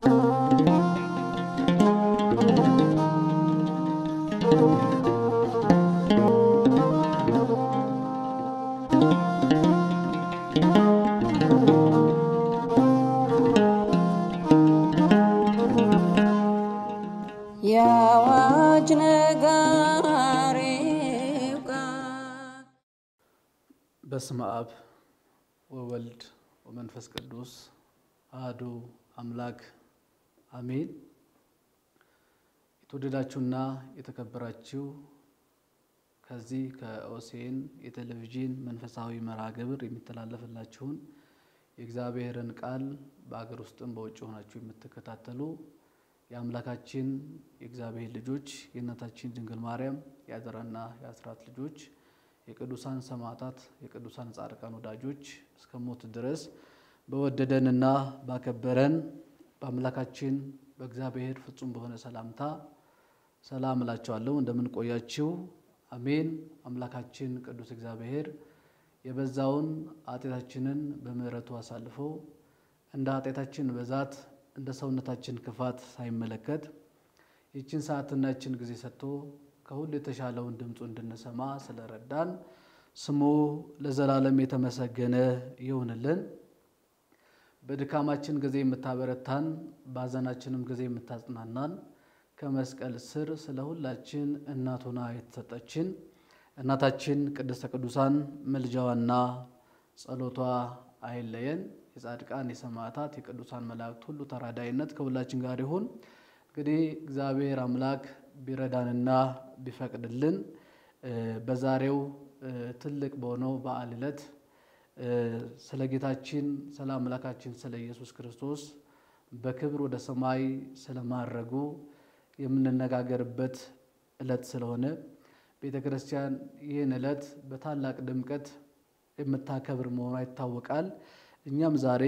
በስመ አብ ወወልድ ወመንፈስ ቅዱስ አህዱ አምላክ አሜን። የተወደዳችሁና የተከበራችሁ ከዚህ ከኦሴን የቴሌቪዥን መንፈሳዊ መርሃ ግብር የሚተላለፍላችሁን የእግዚአብሔርን ቃል በአገር ውስጥም በውጭ ሆናችሁ የምትከታተሉ የአምላካችን የእግዚአብሔር ልጆች የእናታችን ድንግል ማርያም የአደራና የአስራት ልጆች የቅዱሳን ሰማዕታት የቅዱሳን ጻድቃን ወዳጆች እስከ ሞት ድረስ በወደደንና ባከበረን በአምላካችን በእግዚአብሔር ፍጹም በሆነ ሰላምታ ሰላም እላቸዋለሁ። እንደምን ቆያችሁ? አሜን። አምላካችን ቅዱስ እግዚአብሔር የበዛውን ኃጢአታችንን በምሕረቱ አሳልፎ እንደ ኃጢአታችን በዛት እንደ ሰውነታችን ክፋት ሳይመለከት ይችን ሰዓትና ይችን ጊዜ ሰጥቶ ከሁሉ የተሻለውን ድምፁ እንድንሰማ ስለረዳን ስሙ ለዘላለም የተመሰገነ ይሁንልን። በድካማችን ጊዜ የምታበረታን በሀዘናችንም ጊዜ የምታጽናናን ከመስቀል ስር ስለ ሁላችን እናት ሆና የተሰጠችን እናታችን ቅድስተ ቅዱሳን ምልጃዋና ጸሎቷ አይለየን። የጻድቃን የሰማዕታት የቅዱሳን መላእክት ሁሉ ተራዳይነት ከሁላችን ጋር ይሁን። እንግዲህ እግዚአብሔር አምላክ ቢረዳንና ቢፈቅድልን በዛሬው ትልቅ በሆነው በዓል ዕለት ስለ ጌታችን ስለ አምላካችን ስለ ኢየሱስ ክርስቶስ በክብር ወደ ሰማይ ስለማረጉ የምንነጋገርበት ዕለት ስለሆነ ቤተ ክርስቲያን ይህን ዕለት በታላቅ ድምቀት የምታከብር መሆኗ ይታወቃል። እኛም ዛሬ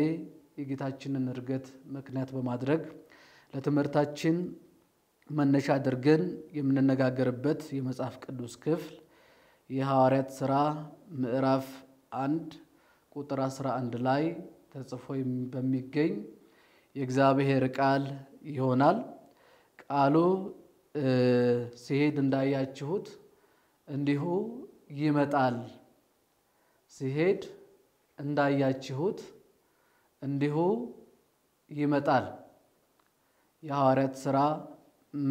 የጌታችንን እርገት ምክንያት በማድረግ ለትምህርታችን መነሻ አድርገን የምንነጋገርበት የመጽሐፍ ቅዱስ ክፍል የሐዋርያት ሥራ ምዕራፍ አንድ ቁጥር 11 ላይ ተጽፎ በሚገኝ የእግዚአብሔር ቃል ይሆናል። ቃሉ ሲሄድ እንዳያችሁት እንዲሁ ይመጣል። ሲሄድ እንዳያችሁት እንዲሁ ይመጣል። የሐዋርያት ሥራ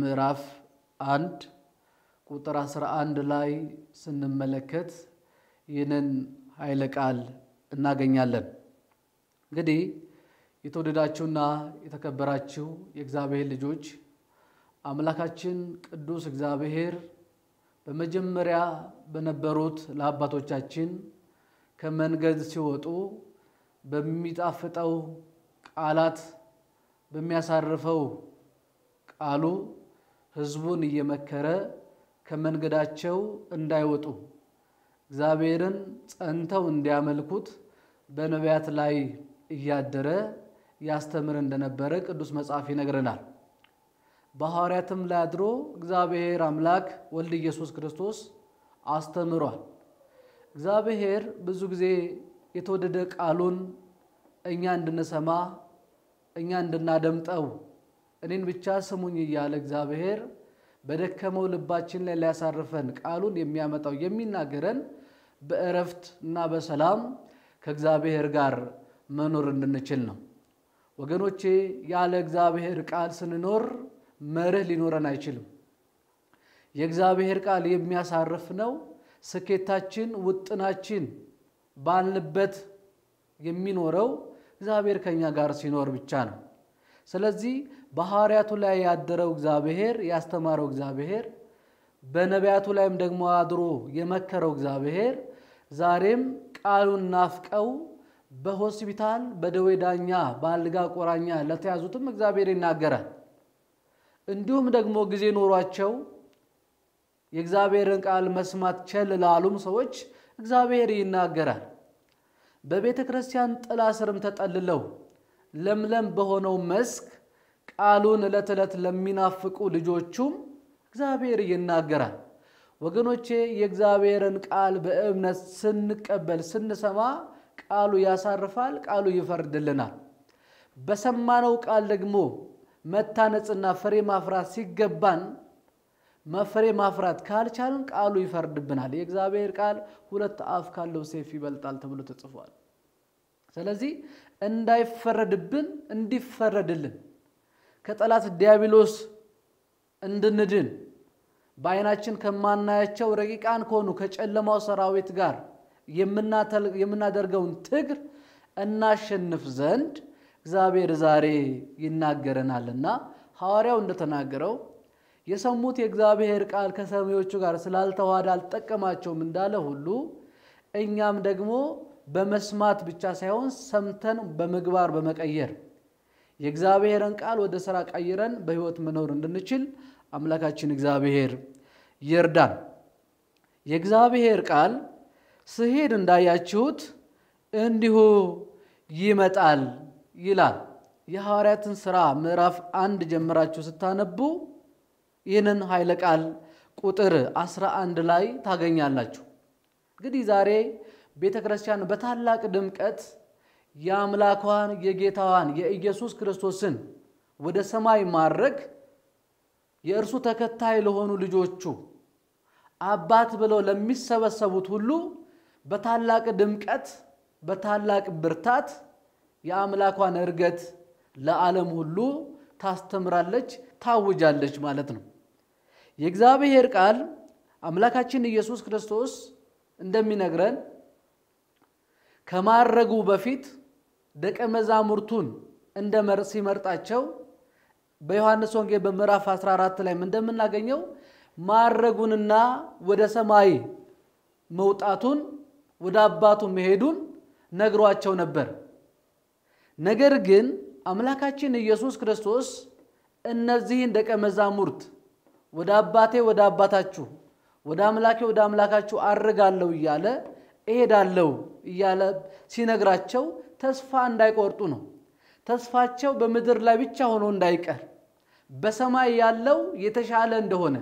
ምዕራፍ አንድ ቁጥር 11 ላይ ስንመለከት ይህንን ኃይለ ቃል እናገኛለን። እንግዲህ የተወደዳችሁና የተከበራችሁ የእግዚአብሔር ልጆች አምላካችን ቅዱስ እግዚአብሔር በመጀመሪያ በነበሩት ለአባቶቻችን ከመንገድ ሲወጡ በሚጣፍጠው ቃላት በሚያሳርፈው ቃሉ ሕዝቡን እየመከረ ከመንገዳቸው እንዳይወጡ እግዚአብሔርን ጸንተው እንዲያመልኩት በነቢያት ላይ እያደረ ያስተምር እንደነበረ ቅዱስ መጽሐፍ ይነግረናል። በሐዋርያትም ላይ አድሮ እግዚአብሔር አምላክ ወልድ ኢየሱስ ክርስቶስ አስተምሯል። እግዚአብሔር ብዙ ጊዜ የተወደደ ቃሉን እኛ እንድንሰማ እኛ እንድናደምጠው እኔን ብቻ ስሙኝ እያለ እግዚአብሔር በደከመው ልባችን ላይ ሊያሳርፈን ቃሉን የሚያመጣው የሚናገረን በእረፍት እና በሰላም ከእግዚአብሔር ጋር መኖር እንድንችል ነው። ወገኖቼ ያለ እግዚአብሔር ቃል ስንኖር መርህ ሊኖረን አይችልም። የእግዚአብሔር ቃል የሚያሳርፍ ነው። ስኬታችን፣ ውጥናችን ባልንበት የሚኖረው እግዚአብሔር ከኛ ጋር ሲኖር ብቻ ነው። ስለዚህ በሐዋርያቱ ላይ ያደረው እግዚአብሔር ያስተማረው እግዚአብሔር በነቢያቱ ላይም ደግሞ አድሮ የመከረው እግዚአብሔር ዛሬም ቃሉን ናፍቀው በሆስፒታል በደዌ ዳኛ በአልጋ ቆራኛ ለተያዙትም እግዚአብሔር ይናገራል። እንዲሁም ደግሞ ጊዜ ኖሯቸው የእግዚአብሔርን ቃል መስማት ቸል ላሉም ሰዎች እግዚአብሔር ይናገራል። በቤተ ክርስቲያን ጥላ ስርም ተጠልለው ለምለም በሆነው መስክ ቃሉን ዕለት ዕለት ለሚናፍቁ ልጆቹም እግዚአብሔር ይናገራል። ወገኖቼ የእግዚአብሔርን ቃል በእምነት ስንቀበል ስንሰማ ቃሉ ያሳርፋል፣ ቃሉ ይፈርድልናል። በሰማነው ቃል ደግሞ መታነጽና ፍሬ ማፍራት ሲገባን መፍሬ ማፍራት ካልቻልን ቃሉ ይፈርድብናል። የእግዚአብሔር ቃል ሁለት አፍ ካለው ሰይፍ ይበልጣል ተብሎ ተጽፏል። ስለዚህ እንዳይፈረድብን እንዲፈረድልን ከጠላት ዲያብሎስ እንድንድን በአይናችን ከማናያቸው ረቂቃን ከሆኑ ከጨለማው ሰራዊት ጋር የምናደርገውን ትግር እናሸንፍ ዘንድ እግዚአብሔር ዛሬ ይናገረናልና ሐዋርያው እንደተናገረው የሰሙት የእግዚአብሔር ቃል ከሰሚዎቹ ጋር ስላልተዋሃደ አልጠቀማቸውም እንዳለ ሁሉ እኛም ደግሞ በመስማት ብቻ ሳይሆን ሰምተን በምግባር በመቀየር የእግዚአብሔርን ቃል ወደ ሥራ ቀይረን በሕይወት መኖር እንድንችል አምላካችን እግዚአብሔር ይርዳን። የእግዚአብሔር ቃል ስሄድ እንዳያችሁት እንዲሁ ይመጣል ይላል። የሐዋርያትን ሥራ ምዕራፍ አንድ ጀምራችሁ ስታነቡ ይህንን ኃይለ ቃል ቁጥር 11 ላይ ታገኛላችሁ። እንግዲህ ዛሬ ቤተ ክርስቲያን በታላቅ ድምቀት የአምላኳን የጌታዋን የኢየሱስ ክርስቶስን ወደ ሰማይ ማድረግ የእርሱ ተከታይ ለሆኑ ልጆቹ አባት ብለው ለሚሰበሰቡት ሁሉ በታላቅ ድምቀት በታላቅ ብርታት የአምላኳን እርገት ለዓለም ሁሉ ታስተምራለች፣ ታውጃለች ማለት ነው። የእግዚአብሔር ቃል አምላካችን ኢየሱስ ክርስቶስ እንደሚነግረን ከማድረጉ በፊት ደቀ መዛሙርቱን እንደ ሲመርጣቸው በዮሐንስ ወንጌል በምዕራፍ 14 ላይ እንደምናገኘው ማረጉንና ወደ ሰማይ መውጣቱን ወደ አባቱ መሄዱን ነግሯቸው ነበር። ነገር ግን አምላካችን ኢየሱስ ክርስቶስ እነዚህን ደቀ መዛሙርት ወደ አባቴ ወደ አባታችሁ ወደ አምላኬ ወደ አምላካችሁ አርጋለሁ እያለ እሄዳለሁ እያለ ሲነግራቸው ተስፋ እንዳይቆርጡ ነው። ተስፋቸው በምድር ላይ ብቻ ሆኖ እንዳይቀር በሰማይ ያለው የተሻለ እንደሆነ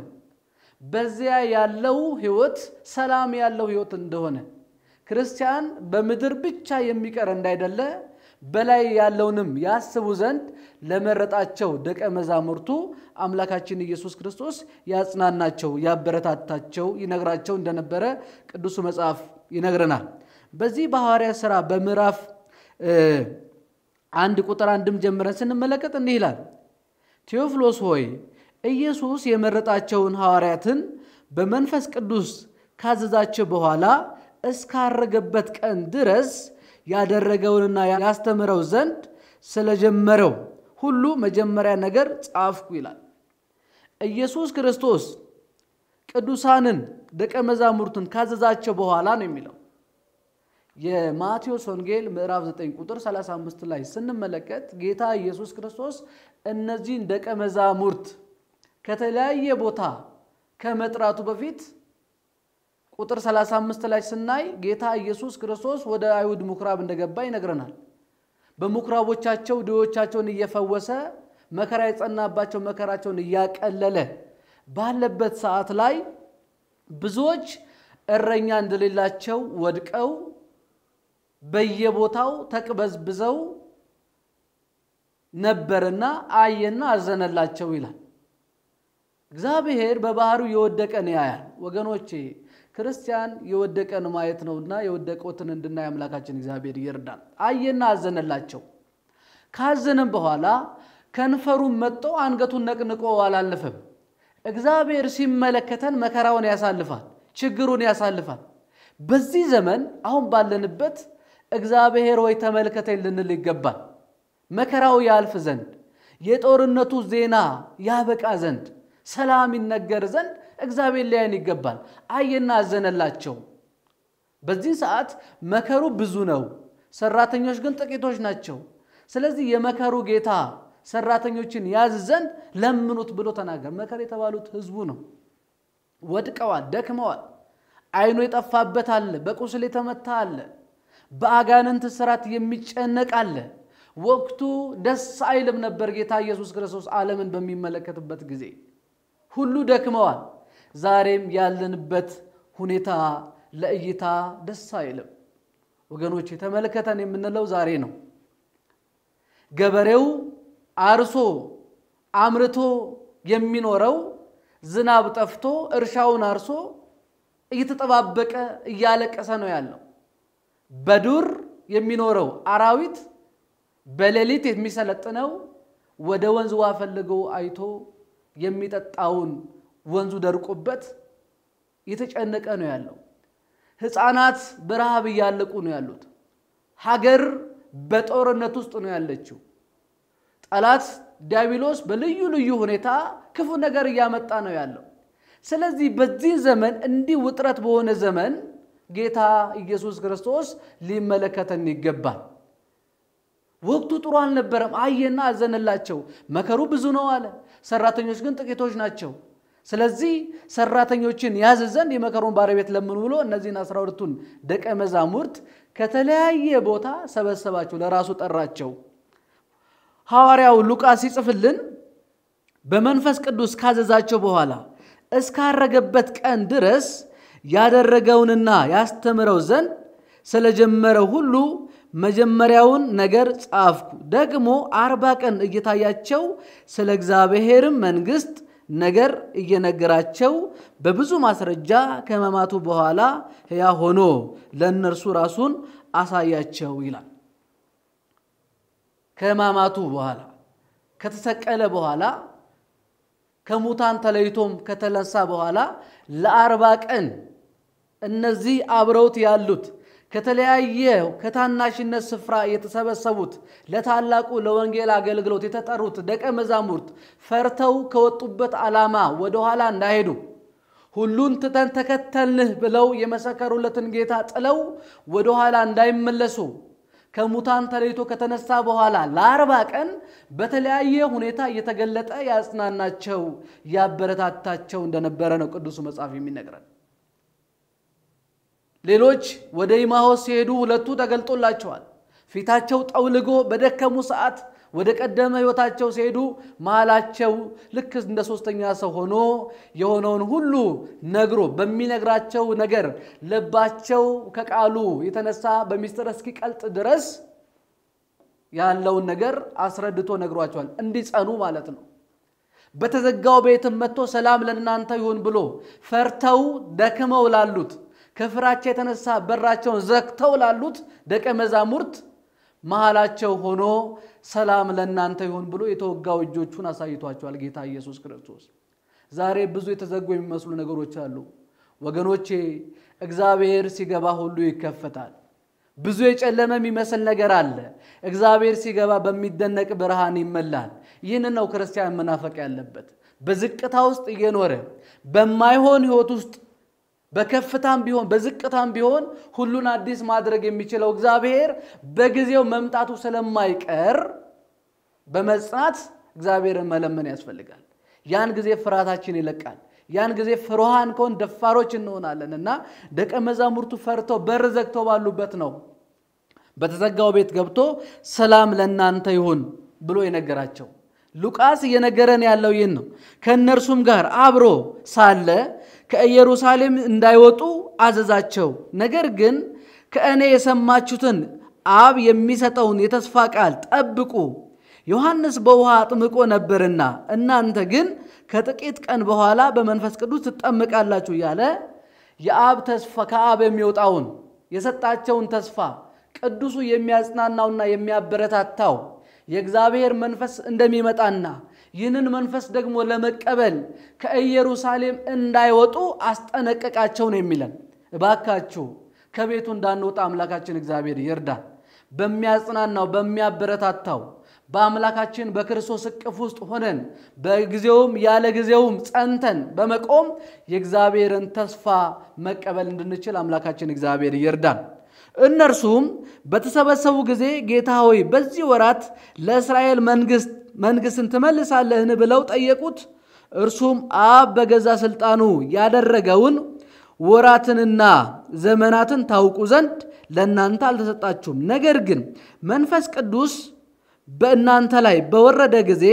በዚያ ያለው ህይወት ሰላም ያለው ህይወት እንደሆነ ክርስቲያን በምድር ብቻ የሚቀር እንዳይደለ በላይ ያለውንም ያስቡ ዘንድ ለመረጣቸው ደቀ መዛሙርቱ አምላካችን ኢየሱስ ክርስቶስ ያጽናናቸው፣ ያበረታታቸው፣ ይነግራቸው እንደነበረ ቅዱሱ መጽሐፍ ይነግረናል። በዚህ በሐዋርያ ሥራ በምዕራፍ አንድ ቁጥር አንድም ጀምረን ስንመለከት እንዲህ ይላል፣ ቴዎፍሎስ ሆይ ኢየሱስ የመረጣቸውን ሐዋርያትን በመንፈስ ቅዱስ ካዘዛቸው በኋላ እስካረገበት ቀን ድረስ ያደረገውንና ያስተምረው ዘንድ ስለጀመረው ሁሉ መጀመሪያ ነገር ጻፍኩ ይላል። ኢየሱስ ክርስቶስ ቅዱሳንን ደቀ መዛሙርትን ካዘዛቸው በኋላ ነው የሚለው የማቴዎስ ወንጌል ምዕራፍ 9 ቁጥር 35 ላይ ስንመለከት ጌታ ኢየሱስ ክርስቶስ እነዚህን ደቀ መዛሙርት ከተለያየ ቦታ ከመጥራቱ በፊት ቁጥር 35 ላይ ስናይ ጌታ ኢየሱስ ክርስቶስ ወደ አይሁድ ምኩራብ እንደገባ ይነግረናል። በምኩራቦቻቸው ድዎቻቸውን እየፈወሰ መከራ የጸናባቸው መከራቸውን እያቀለለ ባለበት ሰዓት ላይ ብዙዎች እረኛ እንደሌላቸው ወድቀው በየቦታው ተቅበዝብዘው ነበርና አየና አዘነላቸው ይላል። እግዚአብሔር በባህሩ የወደቀን ያያል። ወገኖቼ ክርስቲያን የወደቀን ማየት ነውና የወደቁትን እንድናይ አምላካችን እግዚአብሔር ይርዳል። አየና አዘነላቸው። ካዘንም በኋላ ከንፈሩን መጥጦ አንገቱን ነቅንቆ አላለፈም። እግዚአብሔር ሲመለከተን መከራውን ያሳልፋል፣ ችግሩን ያሳልፋል። በዚህ ዘመን አሁን ባለንበት እግዚአብሔር ወይ ተመልከተኝ ልንል ይገባል። መከራው ያልፍ ዘንድ የጦርነቱ ዜና ያበቃ ዘንድ ሰላም ይነገር ዘንድ እግዚአብሔር ሊያየን ይገባል። አየና አዘነላቸው። በዚህ ሰዓት መከሩ ብዙ ነው፣ ሰራተኞች ግን ጥቂቶች ናቸው። ስለዚህ የመከሩ ጌታ ሰራተኞችን ያዝ ዘንድ ለምኑት ብሎ ተናገር። መከር የተባሉት ህዝቡ ነው። ወድቀዋል፣ ደክመዋል። አይኑ የጠፋበት አለ፣ በቁስል የተመታ አለ፣ በአጋንንት ስራት የሚጨነቅ አለ። ወቅቱ ደስ አይልም ነበር ጌታ ኢየሱስ ክርስቶስ ዓለምን በሚመለከትበት ጊዜ። ሁሉ ደክመዋል። ዛሬም ያለንበት ሁኔታ ለእይታ ደስ አይልም። ወገኖች የተመለከተን የምንለው ዛሬ ነው። ገበሬው አርሶ አምርቶ የሚኖረው ዝናብ ጠፍቶ እርሻውን አርሶ እየተጠባበቀ እያለቀሰ ነው ያለው። በዱር የሚኖረው አራዊት በሌሊት የሚሰለጥነው ወደ ወንዝ ውሃ ፈልጎ አይቶ የሚጠጣውን ወንዙ ደርቆበት የተጨነቀ ነው ያለው። ህፃናት በረሃብ እያለቁ ነው ያሉት። ሀገር በጦርነት ውስጥ ነው ያለችው። ጠላት ዲያብሎስ በልዩ ልዩ ሁኔታ ክፉ ነገር እያመጣ ነው ያለው። ስለዚህ በዚህ ዘመን እንዲህ ውጥረት በሆነ ዘመን ጌታ ኢየሱስ ክርስቶስ ሊመለከተን ይገባል። ወቅቱ ጥሩ አልነበረም። አየና አዘነላቸው። መከሩ ብዙ ነው አለ፣ ሰራተኞች ግን ጥቂቶች ናቸው። ስለዚህ ሰራተኞችን ያዝ ዘንድ የመከሩን ባለቤት ለምኑ ብሎ እነዚህን አስራ ሁለቱን ደቀ መዛሙርት ከተለያየ ቦታ ሰበሰባቸው፣ ለራሱ ጠራቸው። ሐዋርያው ሉቃስ ሲጽፍልን በመንፈስ ቅዱስ ካዘዛቸው በኋላ እስካረገበት ቀን ድረስ ያደረገውንና ያስተምረው ዘንድ ስለጀመረው ሁሉ መጀመሪያውን ነገር ጻፍኩ። ደግሞ አርባ ቀን እየታያቸው ስለ እግዚአብሔርም መንግሥት ነገር እየነገራቸው በብዙ ማስረጃ ከህማማቱ በኋላ ሕያ ሆኖ ለእነርሱ ራሱን አሳያቸው ይላል። ከህማማቱ በኋላ ከተሰቀለ በኋላ ከሙታን ተለይቶም ከተነሳ በኋላ ለአርባ ቀን እነዚህ አብረውት ያሉት ከተለያየ ከታናሽነት ስፍራ የተሰበሰቡት ለታላቁ ለወንጌል አገልግሎት የተጠሩት ደቀ መዛሙርት ፈርተው ከወጡበት ዓላማ ወደኋላ እንዳይሄዱ ሁሉን ትተን ተከተልንህ ብለው የመሰከሩለትን ጌታ ጥለው ወደኋላ እንዳይመለሱ ከሙታን ተለይቶ ከተነሳ በኋላ ለአርባ ቀን በተለያየ ሁኔታ እየተገለጠ ያጽናናቸው ያበረታታቸው እንደነበረ ነው ቅዱሱ መጽሐፍ የሚነግረን። ሌሎች ወደ ኢማሆስ ሲሄዱ ሁለቱ ተገልጦላቸዋል። ፊታቸው ጠውልጎ በደከሙ ሰዓት ወደ ቀደመ ህይወታቸው ሲሄዱ መሃላቸው ልክ እንደ ሶስተኛ ሰው ሆኖ የሆነውን ሁሉ ነግሮ በሚነግራቸው ነገር ልባቸው ከቃሉ የተነሳ በሚስጥር እስኪቀልጥ ድረስ ያለውን ነገር አስረድቶ ነግሯቸዋል፣ እንዲጸኑ ማለት ነው። በተዘጋው ቤትም መጥቶ ሰላም ለእናንተ ይሁን ብሎ ፈርተው ደክመው ላሉት ከፍራቸው የተነሳ በራቸውን ዘግተው ላሉት ደቀ መዛሙርት መሃላቸው ሆኖ ሰላም ለእናንተ ይሁን ብሎ የተወጋው እጆቹን አሳይቷቸዋል ጌታ ኢየሱስ ክርስቶስ። ዛሬ ብዙ የተዘጉ የሚመስሉ ነገሮች አሉ ወገኖቼ። እግዚአብሔር ሲገባ ሁሉ ይከፈታል። ብዙ የጨለመ የሚመስል ነገር አለ። እግዚአብሔር ሲገባ በሚደነቅ ብርሃን ይመላል። ይህንን ነው ክርስቲያን መናፈቅ ያለበት። በዝቅታ ውስጥ እየኖረ በማይሆን ህይወት ውስጥ በከፍታም ቢሆን በዝቅታም ቢሆን ሁሉን አዲስ ማድረግ የሚችለው እግዚአብሔር በጊዜው መምጣቱ ስለማይቀር በመጽናት እግዚአብሔርን መለመን ያስፈልጋል። ያን ጊዜ ፍርሃታችን ይለቃል። ያን ጊዜ ፍርሃን ከሆን ደፋሮች እንሆናለን እና ደቀ መዛሙርቱ ፈርተው በር ዘግተው ባሉበት ነው በተዘጋው ቤት ገብቶ ሰላም ለእናንተ ይሁን ብሎ የነገራቸው። ሉቃስ እየነገረን ያለው ይህን ነው። ከእነርሱም ጋር አብሮ ሳለ ከኢየሩሳሌም እንዳይወጡ አዘዛቸው። ነገር ግን ከእኔ የሰማችሁትን አብ የሚሰጠውን የተስፋ ቃል ጠብቁ። ዮሐንስ በውሃ አጥምቆ ነበርና እናንተ ግን ከጥቂት ቀን በኋላ በመንፈስ ቅዱስ ትጠመቃላችሁ እያለ የአብ ተስፋ ከአብ የሚወጣውን የሰጣቸውን ተስፋ ቅዱሱ የሚያጽናናውና የሚያበረታታው የእግዚአብሔር መንፈስ እንደሚመጣና ይህንን መንፈስ ደግሞ ለመቀበል ከኢየሩሳሌም እንዳይወጡ አስጠነቀቃቸው ነው የሚለን። እባካችሁ ከቤቱ እንዳንወጣ አምላካችን እግዚአብሔር ይርዳ በሚያጽናናው በሚያበረታታው በአምላካችን በክርስቶስ እቅፍ ውስጥ ሆነን በጊዜውም ያለ ጊዜውም ጸንተን በመቆም የእግዚአብሔርን ተስፋ መቀበል እንድንችል አምላካችን እግዚአብሔር ይርዳል። እነርሱም በተሰበሰቡ ጊዜ ጌታ ሆይ፣ በዚህ ወራት ለእስራኤል መንግሥት መንግስትን ትመልሳለህን ብለው ጠየቁት። እርሱም አብ በገዛ ስልጣኑ ያደረገውን ወራትንና ዘመናትን ታውቁ ዘንድ ለእናንተ አልተሰጣችሁም፣ ነገር ግን መንፈስ ቅዱስ በእናንተ ላይ በወረደ ጊዜ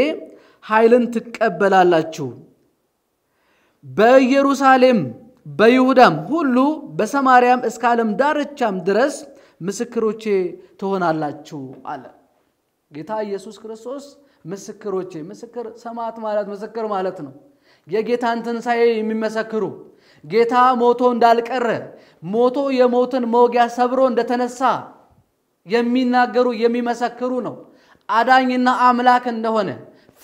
ኃይልን ትቀበላላችሁ። በኢየሩሳሌም በይሁዳም ሁሉ በሰማርያም እስከ ዓለም ዳርቻም ድረስ ምስክሮቼ ትሆናላችሁ አለ ጌታ ኢየሱስ ክርስቶስ ምስክሮቼ። ምስክር ሰማዕት ማለት ምስክር ማለት ነው። የጌታን ትንሣኤ የሚመሰክሩ ጌታ ሞቶ እንዳልቀረ ሞቶ የሞትን መውጊያ ሰብሮ እንደተነሳ የሚናገሩ የሚመሰክሩ ነው። አዳኝና አምላክ እንደሆነ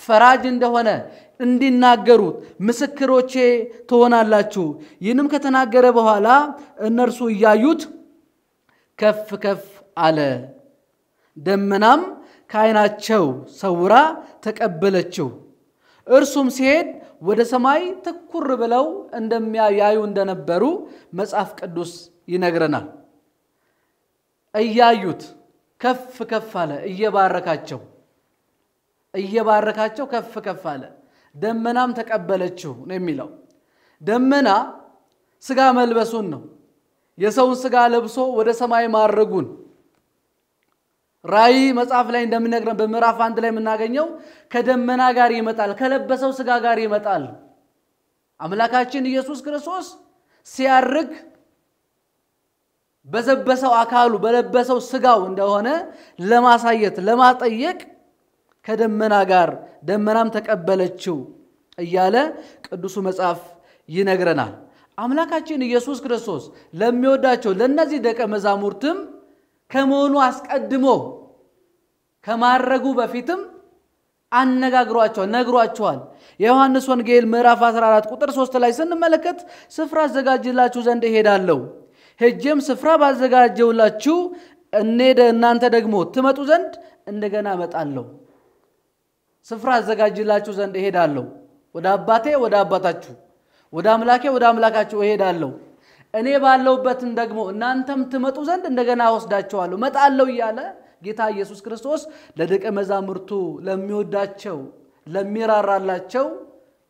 ፈራጅ እንደሆነ እንዲናገሩት ምስክሮቼ ትሆናላችሁ። ይህንም ከተናገረ በኋላ እነርሱ እያዩት ከፍ ከፍ አለ፣ ደመናም ከዓይናቸው ሰውራ ተቀበለችው። እርሱም ሲሄድ ወደ ሰማይ ትኩር ብለው እንደሚያዩ እንደነበሩ መጽሐፍ ቅዱስ ይነግረናል። እያዩት ከፍ ከፍ አለ፣ እየባረካቸው እየባረካቸው ከፍ ከፍ አለ። ደመናም ተቀበለችው ነው የሚለው። ደመና ስጋ መልበሱን ነው የሰውን ስጋ ለብሶ ወደ ሰማይ ማድረጉን ራእይ መጽሐፍ ላይ እንደምነግረን በምዕራፍ አንድ ላይ የምናገኘው ከደመና ጋር ይመጣል፣ ከለበሰው ስጋ ጋር ይመጣል። አምላካችን ኢየሱስ ክርስቶስ ሲያርግ በዘበሰው አካሉ በለበሰው ስጋው እንደሆነ ለማሳየት ለማጠየቅ ከደመና ጋር ደመናም ተቀበለችው እያለ ቅዱሱ መጽሐፍ ይነግረናል። አምላካችን ኢየሱስ ክርስቶስ ለሚወዳቸው ለእነዚህ ደቀ መዛሙርትም ከመሆኑ አስቀድሞ ከማድረጉ በፊትም አነጋግሯቸዋል፣ ነግሯቸዋል። የዮሐንስ ወንጌል ምዕራፍ 14 ቁጥር 3 ላይ ስንመለከት ስፍራ አዘጋጅላችሁ ዘንድ እሄዳለሁ፣ ሄጄም ስፍራ ባዘጋጀውላችሁ እንደ እናንተ ደግሞ ትመጡ ዘንድ እንደገና እመጣለሁ፣ ስፍራ አዘጋጅላችሁ ዘንድ እሄዳለሁ፣ ወደ አባቴ ወደ አባታችሁ፣ ወደ አምላኬ ወደ አምላካችሁ እሄዳለሁ እኔ ባለውበትን ደግሞ እናንተም ትመጡ ዘንድ እንደገና ወስዳቸዋለሁ መጣለው እያለ ጌታ ኢየሱስ ክርስቶስ ለደቀ መዛሙርቱ ለሚወዳቸው ለሚራራላቸው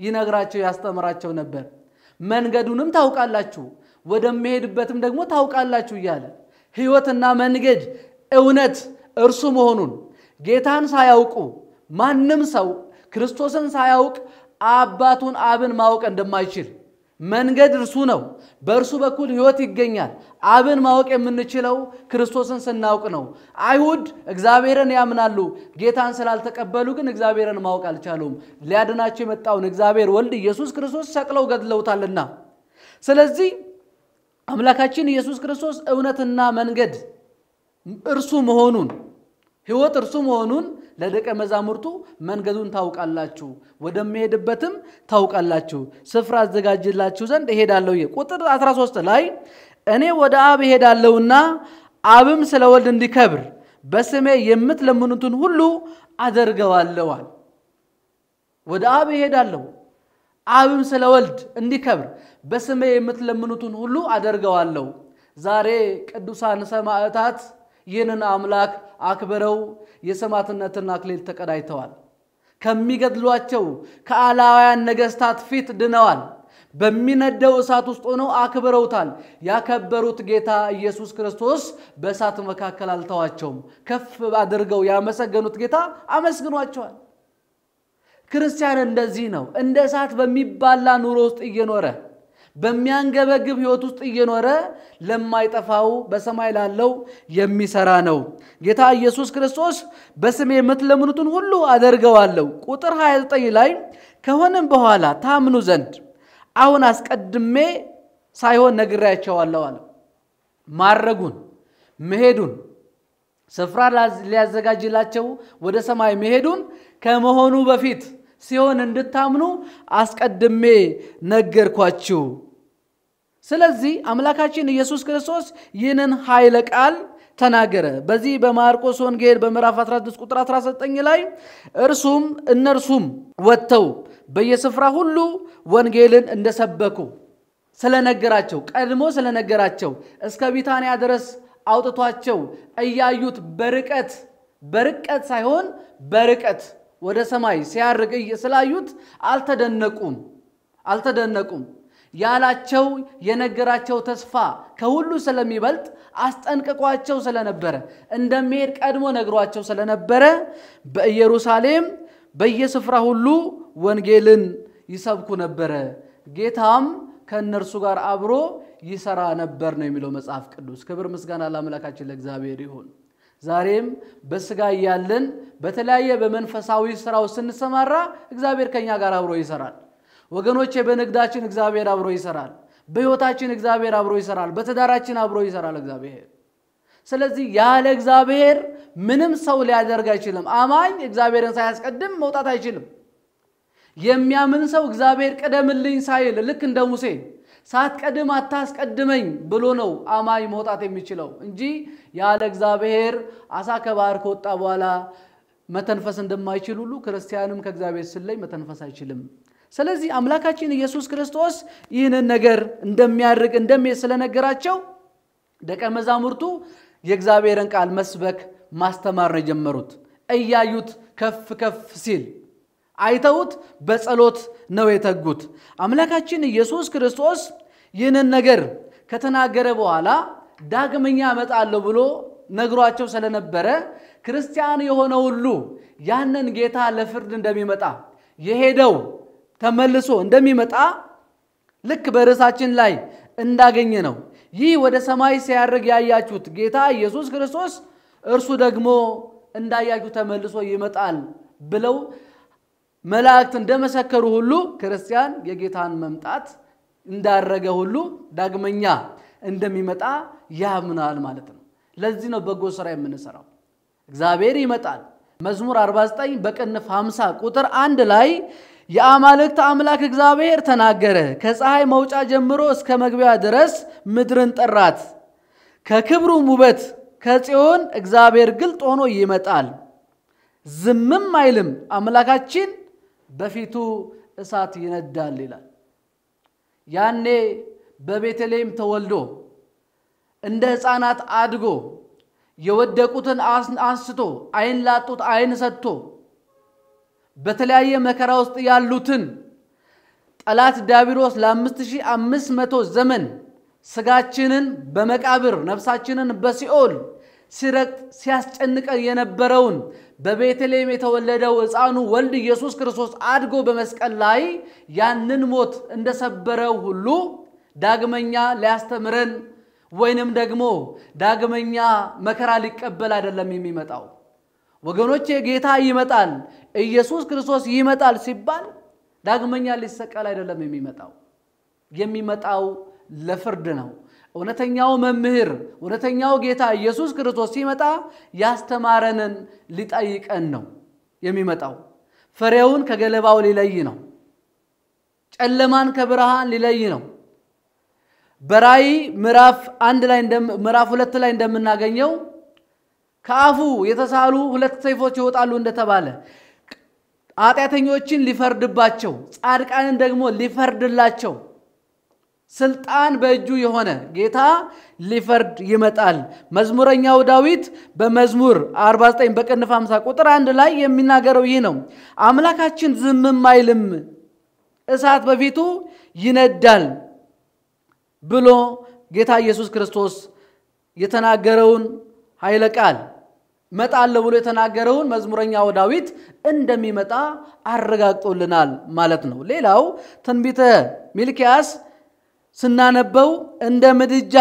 ይነግራቸው ያስተምራቸው ነበር። መንገዱንም ታውቃላችሁ ወደምሄድበትም ደግሞ ታውቃላችሁ እያለ ሕይወትና መንገድ እውነት እርሱ መሆኑን ጌታን ሳያውቁ ማንም ሰው ክርስቶስን ሳያውቅ አባቱን አብን ማወቅ እንደማይችል መንገድ እርሱ ነው፣ በእርሱ በኩል ሕይወት ይገኛል። አብን ማወቅ የምንችለው ክርስቶስን ስናውቅ ነው። አይሁድ እግዚአብሔርን ያምናሉ፣ ጌታን ስላልተቀበሉ ግን እግዚአብሔርን ማወቅ አልቻሉም። ሊያድናቸው የመጣውን እግዚአብሔር ወልድ ኢየሱስ ክርስቶስ ሰቅለው ገድለውታልና። ስለዚህ አምላካችን ኢየሱስ ክርስቶስ እውነትና መንገድ እርሱ መሆኑን ሕይወት እርሱ መሆኑን ለደቀ መዛሙርቱ መንገዱን ታውቃላችሁ፣ ወደሚሄድበትም ታውቃላችሁ፣ ስፍራ አዘጋጅላችሁ ዘንድ እሄዳለሁ። ቁጥር 13 ላይ እኔ ወደ አብ እሄዳለሁና አብም ስለ ወልድ እንዲከብር በስሜ የምትለምኑትን ሁሉ አደርገዋለዋል። ወደ አብ እሄዳለሁ አብም ስለ ወልድ እንዲከብር በስሜ የምትለምኑትን ሁሉ አደርገዋለሁ። ዛሬ ቅዱሳን ሰማዕታት ይህንን አምላክ አክብረው የሰማዕትነትን አክሊል ተቀዳጅተዋል። ከሚገድሏቸው ከአላውያን ነገሥታት ፊት ድነዋል። በሚነደው እሳት ውስጥ ሆነው አክብረውታል። ያከበሩት ጌታ ኢየሱስ ክርስቶስ በእሳት መካከል አልተዋቸውም። ከፍ አድርገው ያመሰገኑት ጌታ አመስግኗቸዋል። ክርስቲያን እንደዚህ ነው። እንደ እሳት በሚባላ ኑሮ ውስጥ እየኖረ በሚያንገበግብ ህይወት ውስጥ እየኖረ ለማይጠፋው በሰማይ ላለው የሚሰራ ነው። ጌታ ኢየሱስ ክርስቶስ በስሜ የምትለምኑትን ሁሉ አደርገዋለሁ። ቁጥር 29 ላይ ከሆነም በኋላ ታምኑ ዘንድ አሁን አስቀድሜ ሳይሆን ነግሬያቸዋለሁ አለ። ማድረጉን፣ መሄዱን፣ ስፍራ ሊያዘጋጅላቸው ወደ ሰማይ መሄዱን ከመሆኑ በፊት ሲሆን እንድታምኑ አስቀድሜ ነገርኳችሁ። ስለዚህ አምላካችን ኢየሱስ ክርስቶስ ይህንን ኃይለ ቃል ተናገረ። በዚህ በማርቆስ ወንጌል በምዕራፍ 16 ቁጥር 19 ላይ እርሱም እነርሱም ወጥተው በየስፍራ ሁሉ ወንጌልን እንደሰበኩ ስለነገራቸው ቀድሞ ስለነገራቸው እስከ ቢታንያ ድረስ አውጥቷቸው እያዩት በርቀት በርቀት ሳይሆን በርቀት ወደ ሰማይ ሲያርግ ስላዩት አልተደነቁም አልተደነቁም። ያላቸው የነገራቸው ተስፋ ከሁሉ ስለሚበልጥ አስጠንቅቋቸው ስለነበረ እንደሚሄድ ቀድሞ ነግሯቸው ስለነበረ በኢየሩሳሌም በየስፍራ ሁሉ ወንጌልን ይሰብኩ ነበረ። ጌታም ከእነርሱ ጋር አብሮ ይሰራ ነበር ነው የሚለው መጽሐፍ ቅዱስ። ክብር ምስጋና ለአምላካችን ለእግዚአብሔር ይሁን። ዛሬም በስጋ እያለን በተለያየ በመንፈሳዊ ስራው ስንሰማራ እግዚአብሔር ከኛ ጋር አብሮ ይሰራል። ወገኖቼ በንግዳችን እግዚአብሔር አብሮ ይሰራል። በሕይወታችን እግዚአብሔር አብሮ ይሰራል። በትዳራችን አብሮ ይሰራል እግዚአብሔር። ስለዚህ ያለ እግዚአብሔር ምንም ሰው ሊያደርግ አይችልም። አማኝ እግዚአብሔርን ሳያስቀድም መውጣት አይችልም። የሚያምን ሰው እግዚአብሔር ቅደምልኝ ሳይል ልክ እንደ ሙሴ ሳትቀድም አታስቀድመኝ ብሎ ነው አማኝ መውጣት የሚችለው እንጂ ያለ እግዚአብሔር አሳ ከባህር ከወጣ በኋላ መተንፈስ እንደማይችል ሁሉ ክርስቲያንም ከእግዚአብሔር ስለይ መተንፈስ አይችልም። ስለዚህ አምላካችን ኢየሱስ ክርስቶስ ይህንን ነገር እንደሚያርግ እንደሚሄድ ስለነገራቸው ደቀ መዛሙርቱ የእግዚአብሔርን ቃል መስበክ ማስተማር ነው የጀመሩት እያዩት ከፍ ከፍ ሲል አይተውት በጸሎት ነው የተጉት። አምላካችን ኢየሱስ ክርስቶስ ይህንን ነገር ከተናገረ በኋላ ዳግመኛ እመጣለሁ ብሎ ነግሯቸው ስለነበረ ክርስቲያን የሆነ ሁሉ ያንን ጌታ ለፍርድ እንደሚመጣ የሄደው ተመልሶ እንደሚመጣ ልክ በርዕሳችን ላይ እንዳገኘ ነው። ይህ ወደ ሰማይ ሲያርግ ያያችሁት ጌታ ኢየሱስ ክርስቶስ እርሱ ደግሞ እንዳያችሁ ተመልሶ ይመጣል ብለው መላእክት እንደመሰከሩ ሁሉ ክርስቲያን የጌታን መምጣት እንዳረገ ሁሉ ዳግመኛ እንደሚመጣ ያምናል ማለት ነው። ለዚህ ነው በጎ ስራ የምንሰራው። እግዚአብሔር ይመጣል። መዝሙር 49 በቅንፍ 50 ቁጥር አንድ ላይ የአማልክት አምላክ እግዚአብሔር ተናገረ፣ ከፀሐይ መውጫ ጀምሮ እስከ መግቢያ ድረስ ምድርን ጠራት። ከክብሩም ውበት ከጽዮን እግዚአብሔር ግልጥ ሆኖ ይመጣል፣ ዝምም አይልም። አምላካችን በፊቱ እሳት ይነዳል ይላል። ያኔ በቤተልሔም ተወልዶ እንደ ሕፃናት አድጎ የወደቁትን አንስቶ ዓይን ላጡት ዓይን ሰጥቶ በተለያየ መከራ ውስጥ ያሉትን ጠላት ዳቢሮስ ለ5500 ዘመን ስጋችንን በመቃብር ነፍሳችንን በሲኦል ሲረቅ ሲያስጨንቀን የነበረውን በቤተልሔም የተወለደው ሕፃኑ ወልድ ኢየሱስ ክርስቶስ አድጎ በመስቀል ላይ ያንን ሞት እንደሰበረው ሁሉ ዳግመኛ ሊያስተምረን ወይንም ደግሞ ዳግመኛ መከራ ሊቀበል አይደለም የሚመጣው። ወገኖች ጌታ ይመጣል፣ ኢየሱስ ክርስቶስ ይመጣል ሲባል ዳግመኛ ሊሰቀል አይደለም የሚመጣው፣ የሚመጣው ለፍርድ ነው። እውነተኛው መምህር እውነተኛው ጌታ ኢየሱስ ክርስቶስ ሲመጣ ያስተማረንን ሊጠይቀን ነው የሚመጣው። ፍሬውን ከገለባው ሊለይ ነው። ጨለማን ከብርሃን ሊለይ ነው። በራይ ምዕራፍ አንድ ላይ ምዕራፍ ሁለት ላይ እንደምናገኘው ከአፉ የተሳሉ ሁለት ሰይፎች ይወጣሉ እንደተባለ ኃጢአተኞችን ሊፈርድባቸው፣ ጻድቃንን ደግሞ ሊፈርድላቸው ስልጣን በእጁ የሆነ ጌታ ሊፈርድ ይመጣል። መዝሙረኛው ዳዊት በመዝሙር 49 በቅንፍ 50 ቁጥር አንድ ላይ የሚናገረው ይህ ነው። አምላካችን ዝምም አይልም፣ እሳት በፊቱ ይነዳል ብሎ ጌታ ኢየሱስ ክርስቶስ የተናገረውን ኃይለ ቃል መጣለሁ ብሎ የተናገረውን መዝሙረኛው ዳዊት እንደሚመጣ አረጋግጦልናል ማለት ነው። ሌላው ትንቢተ ሚልኪያስ ስናነበው እንደ ምድጃ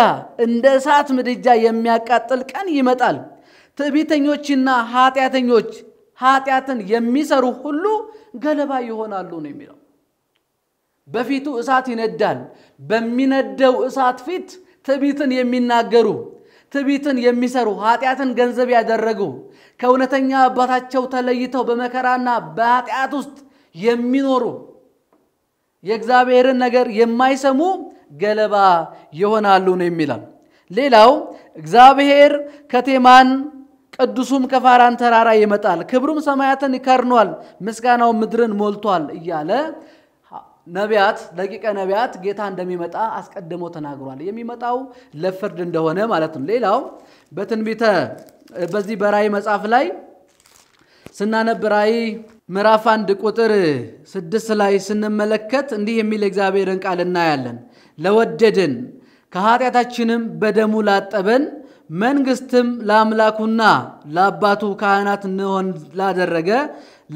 እንደ እሳት ምድጃ የሚያቃጥል ቀን ይመጣል። ትዕቢተኞችና ኃጢአተኞች ኃጢአትን የሚሰሩ ሁሉ ገለባ ይሆናሉ ነው የሚለው። በፊቱ እሳት ይነዳል። በሚነደው እሳት ፊት ትዕቢትን የሚናገሩ ትዕቢትን የሚሰሩ ኃጢአትን ገንዘብ ያደረጉ ከእውነተኛ አባታቸው ተለይተው በመከራና በኃጢአት ውስጥ የሚኖሩ የእግዚአብሔርን ነገር የማይሰሙ ገለባ ይሆናሉ ነው የሚለው። ሌላው እግዚአብሔር ከቴማን ቅዱሱም ከፋራን ተራራ ይመጣል፣ ክብሩም ሰማያትን ይከርኗል፣ ምስጋናው ምድርን ሞልቷል እያለ ነቢያት ደቂቀ ነቢያት ጌታ እንደሚመጣ አስቀድሞ ተናግሯል። የሚመጣው ለፍርድ እንደሆነ ማለት ነው። ሌላው በትንቢተ በዚህ በራእይ መጽሐፍ ላይ ስናነብ ራእይ ምዕራፍ አንድ ቁጥር ስድስት ላይ ስንመለከት እንዲህ የሚል እግዚአብሔርን ቃል እናያለን። ለወደደን ከኃጢአታችንም በደሙ ላጠበን መንግሥትም ለአምላኩና ለአባቱ ካህናት እንሆን ላደረገ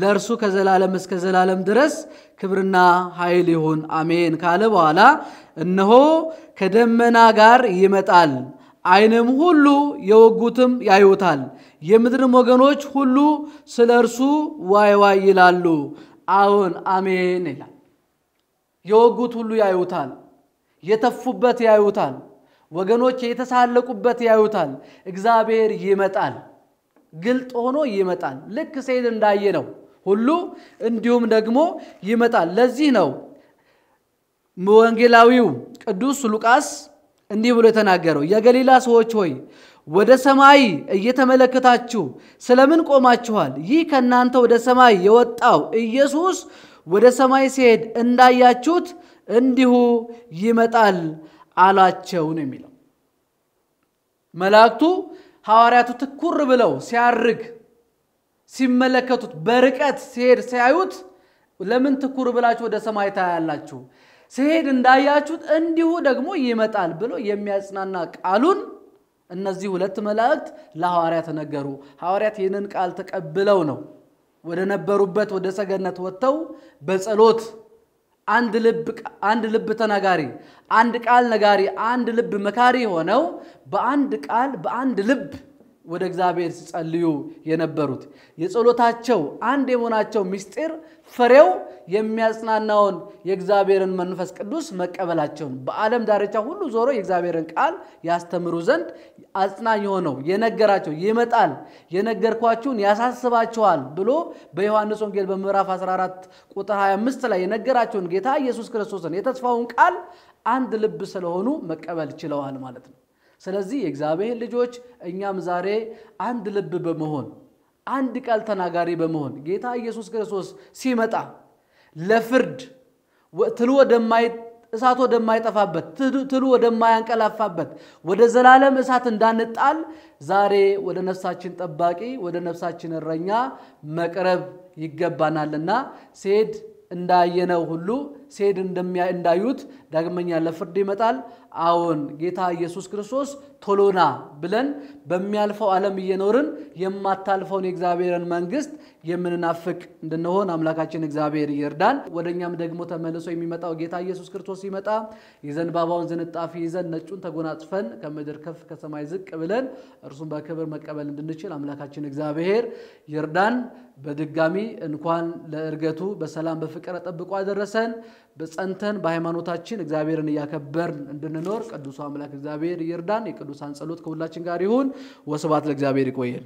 ለእርሱ ከዘላለም እስከ ዘላለም ድረስ ክብርና ኃይል ይሁን አሜን ካለ በኋላ እነሆ ከደመና ጋር ይመጣል፣ ዓይንም ሁሉ የወጉትም ያዩታል፣ የምድርም ወገኖች ሁሉ ስለ እርሱ ዋይ ዋይ ይላሉ። አዎን አሜን ይላል። የወጉት ሁሉ ያዩታል። የተፉበት ያዩታል። ወገኖች የተሳለቁበት ያዩታል። እግዚአብሔር ይመጣል፣ ግልጥ ሆኖ ይመጣል። ልክ ሰይድ እንዳየ ነው ሁሉ እንዲሁም ደግሞ ይመጣል። ለዚህ ነው ወንጌላዊው ቅዱስ ሉቃስ እንዲህ ብሎ የተናገረው የገሊላ ሰዎች ሆይ ወደ ሰማይ እየተመለከታችሁ ስለምን ቆማችኋል? ይህ ከእናንተ ወደ ሰማይ የወጣው ኢየሱስ ወደ ሰማይ ሲሄድ እንዳያችሁት እንዲሁ ይመጣል አላቸው ነው የሚለው። መላእክቱ ሐዋርያቱ ትኩር ብለው ሲያርግ ሲመለከቱት በርቀት ሲሄድ ሲያዩት ለምን ትኩር ብላችሁ ወደ ሰማይ ታያላችሁ? ሲሄድ እንዳያችሁት እንዲሁ ደግሞ ይመጣል ብሎ የሚያጽናና ቃሉን እነዚህ ሁለት መላእክት ለሐዋርያት ነገሩ። ሐዋርያት ይህንን ቃል ተቀብለው ነው ወደ ነበሩበት ወደ ሰገነት ወጥተው በጸሎት አንድ ልብ አንድ ልብ ተናጋሪ፣ አንድ ቃል ነጋሪ፣ አንድ ልብ መካሪ ሆነው በአንድ ቃል በአንድ ልብ ወደ እግዚአብሔር ሲጸልዩ የነበሩት የጸሎታቸው አንድ የመሆናቸው ምስጢር ፍሬው የሚያጽናናውን የእግዚአብሔርን መንፈስ ቅዱስ መቀበላቸውን በዓለም ዳርቻ ሁሉ ዞሮ የእግዚአብሔርን ቃል ያስተምሩ ዘንድ አጽናኝ የሆነው የነገራቸው ይመጣል፣ የነገርኳችሁን ያሳስባችኋል ብሎ በዮሐንስ ወንጌል በምዕራፍ 14 ቁጥር 25 ላይ የነገራቸውን ጌታ ኢየሱስ ክርስቶስን የተስፋውን ቃል አንድ ልብ ስለሆኑ መቀበል ችለዋል ማለት ነው። ስለዚህ የእግዚአብሔር ልጆች እኛም ዛሬ አንድ ልብ በመሆን አንድ ቃል ተናጋሪ በመሆን ጌታ ኢየሱስ ክርስቶስ ሲመጣ ለፍርድ ትል እሳት ወደማይጠፋበት ትሉ ወደማያንቀላፋበት ወደ ዘላለም እሳት እንዳንጣል ዛሬ ወደ ነፍሳችን ጠባቂ ወደ ነፍሳችን እረኛ መቅረብ ይገባናልና ሴድ እንዳየነው ሁሉ ሴድ እንዳዩት ዳግመኛ ለፍርድ ይመጣል። አዎን ጌታ ኢየሱስ ክርስቶስ ቶሎና ብለን በሚያልፈው ዓለም እየኖርን የማታልፈውን የእግዚአብሔርን መንግስት የምንናፍቅ እንድንሆን አምላካችን እግዚአብሔር ይርዳን። ወደ እኛም ደግሞ ተመልሶ የሚመጣው ጌታ ኢየሱስ ክርስቶስ ሲመጣ የዘንባባውን ዝንጣፊ ይዘን ነጩን ተጎናጽፈን ከምድር ከፍ ከሰማይ ዝቅ ብለን እርሱን በክብር መቀበል እንድንችል አምላካችን እግዚአብሔር ይርዳን። በድጋሚ እንኳን ለእርገቱ በሰላም በፍቅር ጠብቆ አደረሰን። በጸንተን በሃይማኖታችን እግዚአብሔርን እያከበርን እንድንኖር ቅዱሱ አምላክ እግዚአብሔር ይርዳን። የቅዱሳን ጸሎት ከሁላችን ጋር ይሁን። ወስብሐት ለእግዚአብሔር። ይቆየን።